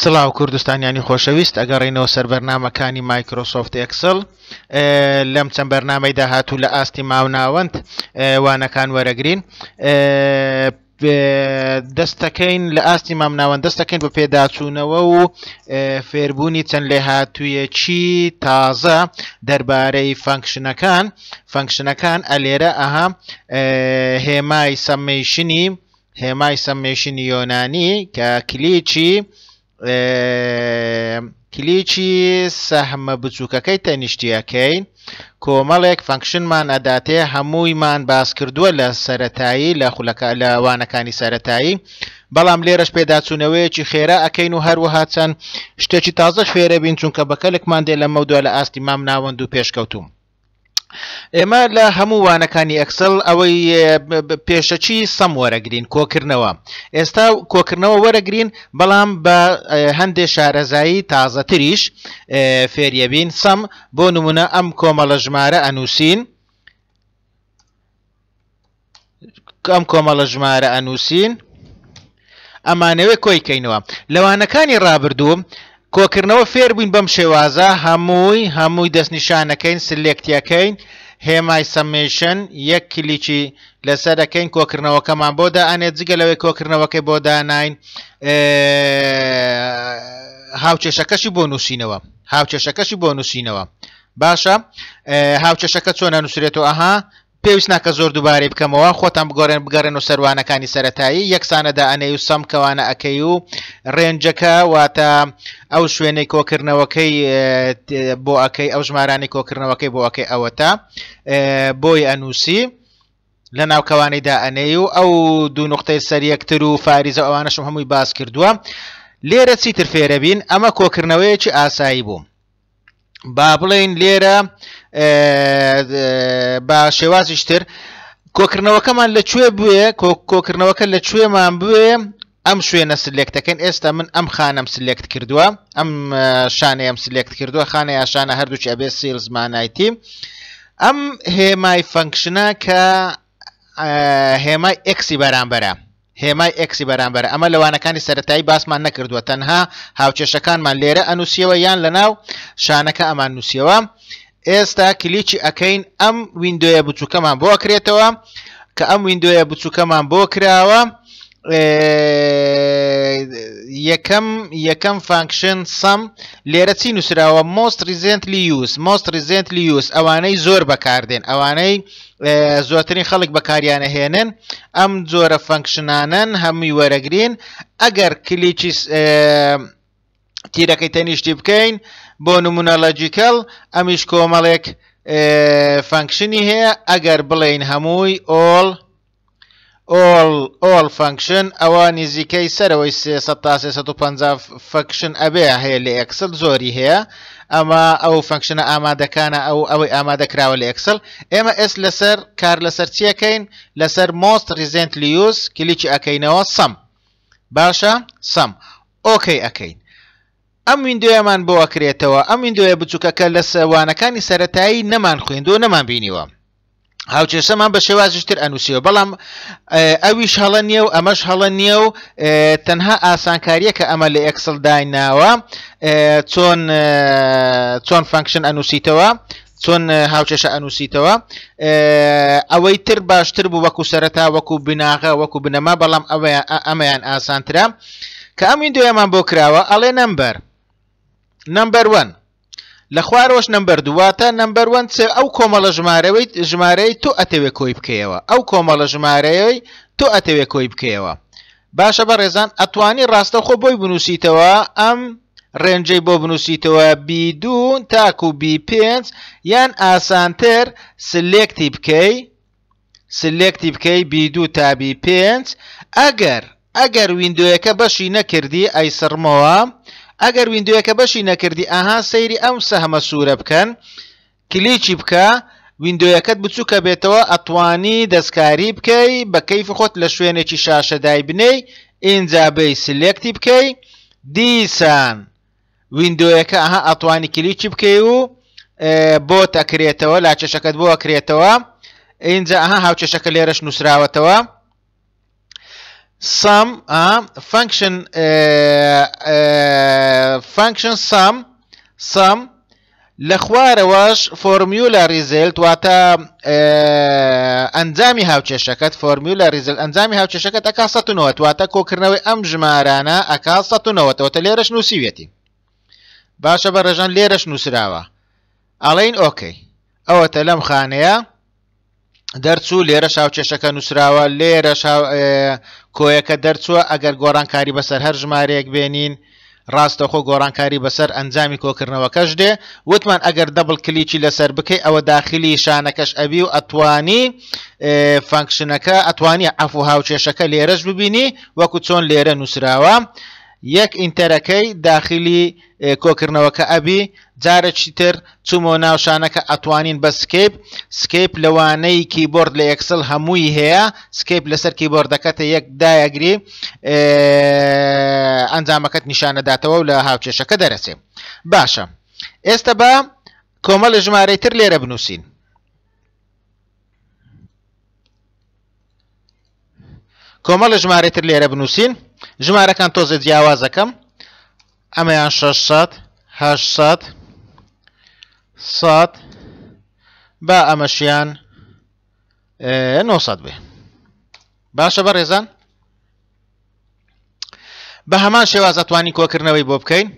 سڵاو کوردستانیانی خۆشەویست ئەگەڕینەوە سەر بەرنمەکانی مایکرۆسۆفت ئەکسل لەم چەند بەرنمەی داهاتوو لە ئاستی ماوناوەند وانەکان وەرەگرین دەستەکەین لە ئاستی مامناوەند دەستەکەین بە پێداچوونەوە و فێربوونی چەند لێ هاتوویەکی تازە دەربارەی فانکشنەکان فانکشنەکان ئەلێرە ئەها هێمای سەممەشنی هێمای سەممێشنی یۆنانی کە کلیچی کلیکی سەحمە بچووکەکەی تەنیشتیەکەین کۆمەڵێک فەنکشنمان ئەداتێ هەموویمان باس کردووە لە سەتایی لە خولەکە لە وانەکانی سەتایی بەڵام لێرەش پێداچوونەوەیکی خێرا ئەەکەین و هەروەها چەند شتێکی تازە شوێرە بین چونکە بەکەلکمان دێ لە مەودوە لە ئاستی مام ناوەند و پێشکەوتوم. ئێمە لە هەموو وانەکانی ئەکسل ئەوەی پێشەچی سەم وەرەگرین کۆکردنەوە ئێستا کۆکردنەوە وەرەگرین بەڵام بە هەندێک شارەزایی تازەتریش فێریەبین سەم بۆ نمونە ئەم کۆمەڵە ژمارە ئەنووسین ئەم کۆمەڵە ژمارە ئەنووسین ئەمانەوەی کۆیکەینەوە لەوانەکانی ڕابردوو کۆکردنەوە فێر بووین بەم شێوازە هەمووی هەمووی دەستنیشانەکەین سلێکتیەکەین هێمای سەمێشن یەک کلیچی لەسەرەکەین کۆکردنەوەکەمان بۆدا ئەنێت جگە لەوەی کۆکردنەوەکەی بۆ داناین هاوچێشەکەشی بۆ نووسینەوە هاوچێشەکەشی بۆ نووسینەوە باشە هاوچێشەکە چۆنە نووسێت و ئەها پێویست ناکە زۆر دووبارە بکەمەوە خۆتان بگۆڕێن بگەڕێن و سەروانەکانی سەتایی یەکسانەدا ئەنەی و سەم کەوانە ئەەکەی و ڕێنجەکە واتە ئەو شوێنەی کۆکردنەوەکەی بۆ ئەەکەی ئەو ژمارانی کۆکردنەوەکەی بۆ ئەەکەی ئەوەتە بۆی ئەنووسی لە ناوکەوانیدا ئەنەی و ئەو دوو نقطەی سەر یەکتر و فاریزە ئەوانەشم هەمووی باس کردووە لێرە چیتر فێرەبین ئەمە کۆکردنەوەیەکی ئاسایی بووم. با بڵین لێرە با شێوازیشتر کۆکردنەوەکەمان لەکوێ بێ کۆکردنەوەکە لەکوێمان بێ ئەم شوێنە سلێک دەکەن ئێستا من ئەم خانم سلێکت کردووە ئەم شانەیەم سلێکت کردووە خانە یاشانە هەردووچی ئەبێ سیر زمانایتی ئەم هێمای فەنکشنە کە هێمای ئەکسی بەرامبەرە هێمای ئەکسی بەرامبەر ئەمە لەوانەکانی سەتایی باسمان نەکردووە تەنها هاوچێشەکانمان لێرە ئەنووسیەوە یان لە ناو شانەکە ئەمان نووسیەوە ئێستا کلیچی ئەەکەین ئەم وینندۆیە بچووکەمان بۆ کرێتەوە کە ئەم وینندۆیە بچووکەمان بۆ کراوە یەکەم یەکەم فانکشن سەم لێرە چی نووسراوە مۆست ریزنتلی یوس مۆست ریزنتلی یوس ئەوانەی زۆر بەکاردێن ئەوانەی زۆرترین خەڵک بەکاریانە هێنن ئەم جۆرە فەنکشنانەن هەمووی وەرەگرین ئەگەر کلیچی تیرەکەی تەنیشتی بکەین بۆ نمونەلەجیکەل ئەمیش کۆمەڵێک فەنکشنی هەیە ئەگەر بڵین هەمووی ئۆڵ ئۆل فەنکشن ئەوە نزیکەی سەرەوەی 300 تا 350 فەکشن ئەبێ هەیە لە ئەکسل زۆری هەیە ئەمە ئەو فەنکشنە ئامادەکانە ئەو ئەوەی ئامادەکراوە لە ئەکسل ئێمە ئس لەسەر کار لەسەر چیەکەین لەسەر مۆست ریزنت لیوس کلیکی ئەەکەینەوە سم باشە سم ئۆکەی ئەەکەین ئەم ویندۆیەمان بۆ ئەکرێتەوە ئەم ویندۆیە بچووکەکە لە سەوانەکانی سەتایی نەمان خوێندو و نەمان بینیوە هاوچێشەمان بە شێوازیشتر ئەنووسیەوە بەڵام ئەویش هەڵە نییە و ئەمەش هەڵە نییە و تەنها ئاسانکاریە کە ئەمە لە ئەکسل دایناوە چۆن چۆن فانکشن ئەنووسیتەوە چۆن هاوچێشە ئەنووسیتەوە ئەوەی تر باشتر بوو وەکو سەرەتا وەکو بناغە وەکو بنەما بەڵام ئەوە ئەمەیان ئاسانترا کە ئەم وین دوێمان بۆ کراوە ئەڵێ نمبەر نمبەر 1 لە خوارۆش نمبەر دوواتە نمبەر وەن چ ئەو کۆمەڵە ژمارەوەی ژمارەی تۆ ئەتەوێ کۆی بکەیەوە ئەو کۆمەڵە ژمارەیەی تۆ ئەتەوێ کۆی بکەیەوە باشە بە ڕێزان ئەتوانی ڕاستەخۆ بۆی بنووسیتەوە ئەم ڕێنجەی بۆ بنووسیتەوە بیدون تاکو و بی پێنج یان ئاسانتر سلێکتی بکەی سلێکتی بکەی بیدو تابی پێنج ئەگەر ئەگەر ویندۆیەکە بەشی نەکردی ئەیسڕمەوە ئەگەر ویندویەکە بەشی نەکردی ئاها سەیری ئەم سەهمە سوورە بکەن کلیچی بکە ویندۆیەکەت بچووکە بێتەوە ئەتوانی دەستکاری بکەی بە کەیف خۆت لە شوێنێکی شاشەدای بنەی ئینجابەی سلێکتی بکەی دیسان ویندۆیەکە ئەها ئەتوانی کلیچی بکەی و بۆ تەکرێتەوە لاچەشەکەت بۆ ئەکرێتەوە ئینجا ئەها هاوچەشەکە لێرەش نووسراوەتەوە sum uh, function uh, uh, function sum sum لە خوارەوەش فۆرمیولە ریزلت واتە ئەنجامی هاوچێشەکەت فۆرمیولە ریزل ئەنجامی هاوچێشەکەت ئەکا ١90 واتە کۆکردنەوەی ئەم ژمارانە ئەکا ١90تەوەتە لێرەش نووسیوێتی باشە بە ڕێژان لێرەش نووسراوە ئەڵین ئۆکەی ئەوەتە لەم خانەیە دەرچوو لێرە شاوچێشەکە نووسراوە لێرە کۆیەکە دەرچووە ئەگەر گۆڕانکاری بەسەر هەر ژمارەیەک بێنین ڕاستەخۆ گۆڕانکاری بەسەر ئەنجامی کۆکردنەوەکەش دێ وتمان ئەگەر دەبڵ کلیکی لەسەر بکەی ئەوە داخلی شانەکەش ئەبی و ئەتوانی فانکشنەکە ئەتوانی ئەفو هاوچێشەکە لێرەش ببینی وەکو چۆن لێرە نووسراوە یەک ئینتەرەکەی داخلی کۆکردنەوەکە ئەبی جارێکی تر چوومۆ ناوشانەکە ئەتوانین بە سکیپ سکیپ لەوانەی کیبۆرد لە یەکسل هەمووی هەیە سکیپ لەسەر کیبۆردەکەتە یەک دایەگری ئەنجامەکەت نیشانەداتەوە لە هاوچێشەکە دەرەچێ باشە ئێستا بە کۆمە لە ژمارەی تر لێرە بنووسین کۆمە لە ژمارەی تر لێرە بنووسین ژمارەکان تۆزە جیاوازەکەم ئەمەیان 600 سات با ئەمەشیان 900 بێ باشە بە ڕێزان بە هەمان شێوازەتوانی کۆکردنەوەی بۆ بکەین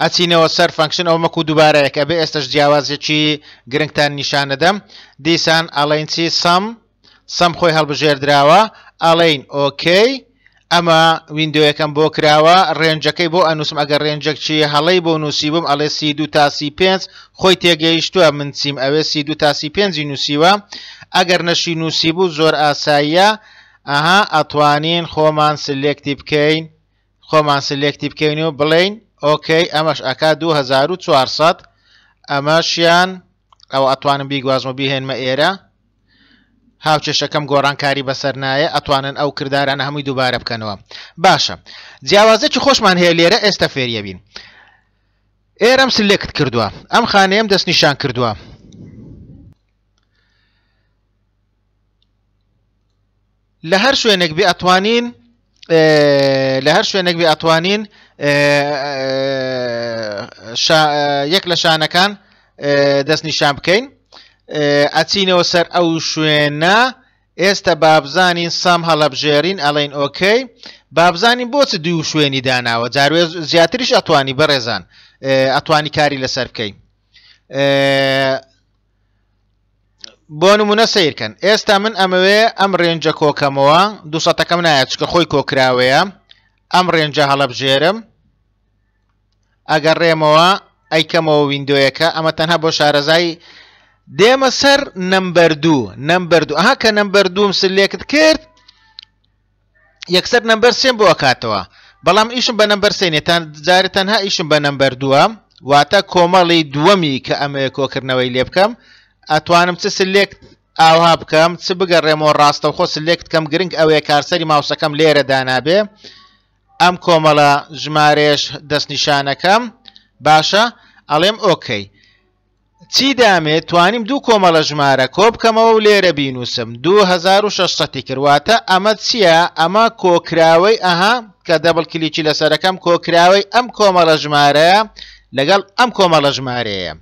ئەچینەوە سەر فانکشن ئەو مەکو دووبارەیەکە بێ ئێستش جیاوازێکی گرنگتان نیشانەدەم دیسان ئەڵینسی سەم سەم خۆی هەڵبژێردراوە ئەڵین ئۆکەی ئەمە وینندۆیەکەم بۆ کراوە ڕێنجەکەی بۆ ئەنووسم ئەگەر ڕێنجەک چی هەڵی بۆ نووسی بم ئەڵێ سی دو تاسی پێنج خۆی تێگەیشتووە من چیم ئەوێ سی دو تاسی پێنجی نووسیوە ئەگەر نەشی نووسی بوو زۆر ئاساییە ئەها ئەتوانین خۆمان سلێکتی بکەین خۆمان سلێکتی بکەین و بڵین ئۆکەی ئەمەش ئەک 2400 ئەمەشیان ئەو ئەتوانم بیگوازمە بیهێنمە ئێرە هاوچێشەکەم گۆڕانکاری بەسەر نایە ئەتوانن ئەو کردارانە هەمووی دووبارە بکەنەوە باشە جیاوازە چی خۆشمان هەیە لێرە ئێستا فێریە بین ئێرەم سلکت کردووە ئەم خانەیەم دەستنیشان کردووە لە هەر شوێنێک بێ ئەتوانین لە هەر شوێنێک بێ ئەتوانین یەک لە شانەکان دەستنیشان بکەین ئەچینەوە سەر ئەو شوێنە ئێستا بابزانین سام هەڵەبژێرین ئەڵین ئۆکەی بابزانین بۆچ دوو شوێنی داناوە جاروێ زیاتریش ئەتوانی بەڕێزان ئەتوانی کاری لەسەر بکەی بۆ نمونە سیرکەن ئێستا من ئەمەوێ ئەم ڕێنجە کۆکەمەوە دوسەەکەم نایە چکە خۆی کۆکراوەیە ئەم ڕێنجە هەڵەبژێرم ئەگەر ڕێمەوە ئەیکەمەوە وینندۆیەکە ئەمە تەنها بۆ شارەزای دێمە سەر نەمبەر دوو نەمبەر دوو ئەها کە نەمبەر دووم سلێکت کرد یەکسەر نەمبەر سێم بۆ ئەکاتەوە بەڵام ئیشم بە نەمبەر سێنێتان جارێت تەنها ئیشم بە نەمبەر دووە واتە کۆمەڵی دووەمی کە ئەمە کۆکردنەوەی لێ بکەم ئەتوانم چ سلێک ئاها بکەم چ بگەڕێمەوە ڕاستە و خۆ سلێکت کەم گرنگ ئەوەیە کارسەری ماوسەکەم لێرە دانابێ ئەم کۆمەڵە ژمارێش دەستنیشانەکەم باشە ئەڵێم ئۆکەی چی دامێت توانیم دوو کۆمەڵە ژمارە کۆ بکەمەوە و لێرە بینوسم 2600 کرواتە ئەمە چییە ئەمە کۆکراوەی ئەها کە دەبڵ کلیکی لەسەرەکەم کۆکراوەی ئەم کۆمەڵە ژمارەیە لەگەڵ ئەم کۆمەڵە ژمارەیە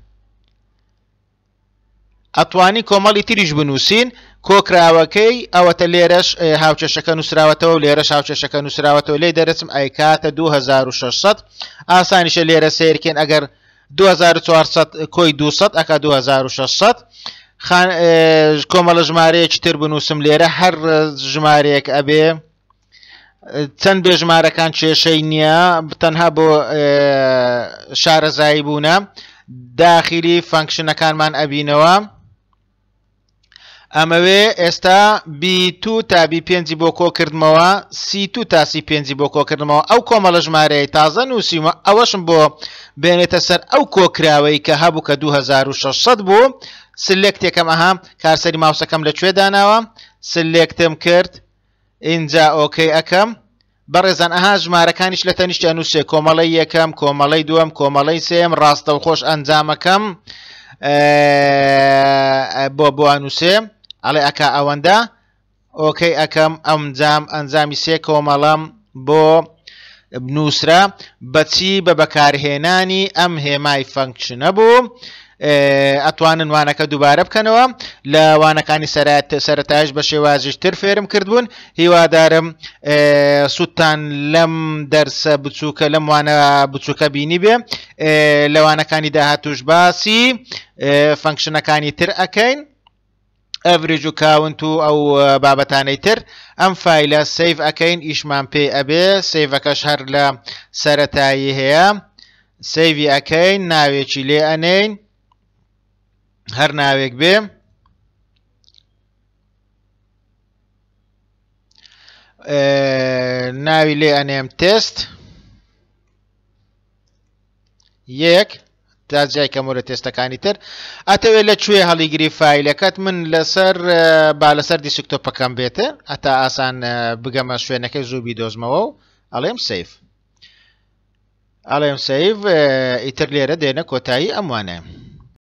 ئەتوانی کۆمەڵی تریش بنووسین کۆکراوەکەی ئەوەتە لێرەش هاوچەشەکە نووسراوەتەوە و لێرەش هاوچەشەکە نووسراوەتەوە لێ دەرسم ئایکاتە 2600 ئاسانیشە لێرە سیرکێن ئەگەر 2400 کۆی 200 ئەکا 2600 کۆمەڵە ژمارەیەکی تر بنووسم لێرە هەر ژمارەیەک ئەبێ چەند بێ ژمارەکان کێشەی نییە تەنها بۆ شارەزایی بوونە داخلی فەنکشنەکانمان ئەبینەوە. ئەمەوێ ئێستا B2 تا B5 بۆ کۆکردمەوە C2 تا C5 بۆ کۆکردمەوە ئەو کۆمەڵە ژمارەیە تازە نووسیمە ئەوەشم بۆ بێنێتە سەر ئەو کۆکراوەی کە هەبوو کە 2600 بوو سلێکتێکەم ئەها کارسەری ماوسەکەم لەکوێ داناوە سلێکتم کرد اینجا ئۆکەی ئەەکەم بەڕێزان ئەها ژمارەکانیش لە تەنیشتیان نووسێ کۆمەڵی یەکەم کۆمەڵی دووەم کۆمەڵی سێم ڕاستە و خۆش ئەنجامەکەم بۆ بۆ نووسێ. ئەڵێ ئەکا ئەوەندە ئۆکەی ئەەکەم ئەمجام ئەنجامی سێ کۆمەڵەم بۆ بنووسرە بەچی بە بەکارهێنانی ئەم هێمای فەنکشنە بوو. ئەتوانن وانەکە دووبارە بکەنەوە لە وانەکانی سەرات سەرتاش بە شێوازیشتر فێرم کردبوون هیوادارم سووتان لەم دەرسە بچووکە لەم وانە بچووکە بینی بێ لەوانەکانی داهاتوش باسی فەنکشنەکانی تر ئەەکەین ئەڤریج و کاونت و ئەو بابەتانەی تر ئەم فیلە سیف ئەەکەین ئیشمان پێ ئەبێ سیڤەکەش هەر لە سەتایی هەیە سیوی ئەەکەین ناوێکی لێ ئەنین هەر ناوێک بێ ناوی لێ ئەنێم تست یەک تا جای کەمە لە تێستەکانی تر ئەتەوێت لەکوێ هەڵیگری فیلەکەت من لەسەر با لەسەر دیسکتۆپەکەم بێتە ئەتا ئاسان بگەمە شوێنەکەی زوو بیدۆزمەوە و ئەڵێم سیف ئەڵێم سیف ئیتر لێرە دێنە کۆتایی ئەموانە.